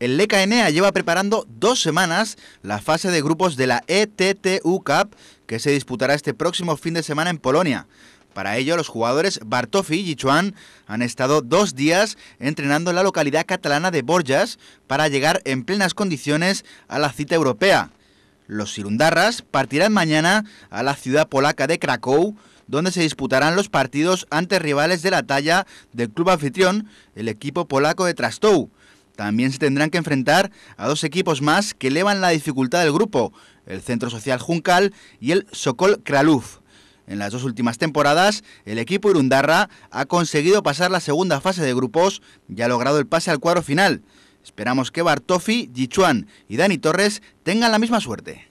El LECA lleva preparando dos semanas la fase de grupos de la ETTU Cup que se disputará este próximo fin de semana en Polonia. Para ello, los jugadores Bartofi y Chuan han estado dos días entrenando en la localidad catalana de Borjas para llegar en plenas condiciones a la cita europea. Los Sirundarras partirán mañana a la ciudad polaca de Krakow, donde se disputarán los partidos ante rivales de la talla del club anfitrión, el equipo polaco de Trastow también se tendrán que enfrentar a dos equipos más que elevan la dificultad del grupo, el Centro Social Juncal y el Sokol Kraluf. En las dos últimas temporadas, el equipo Irundarra ha conseguido pasar la segunda fase de grupos y ha logrado el pase al cuadro final. Esperamos que Bartofi, Yichuan y Dani Torres tengan la misma suerte.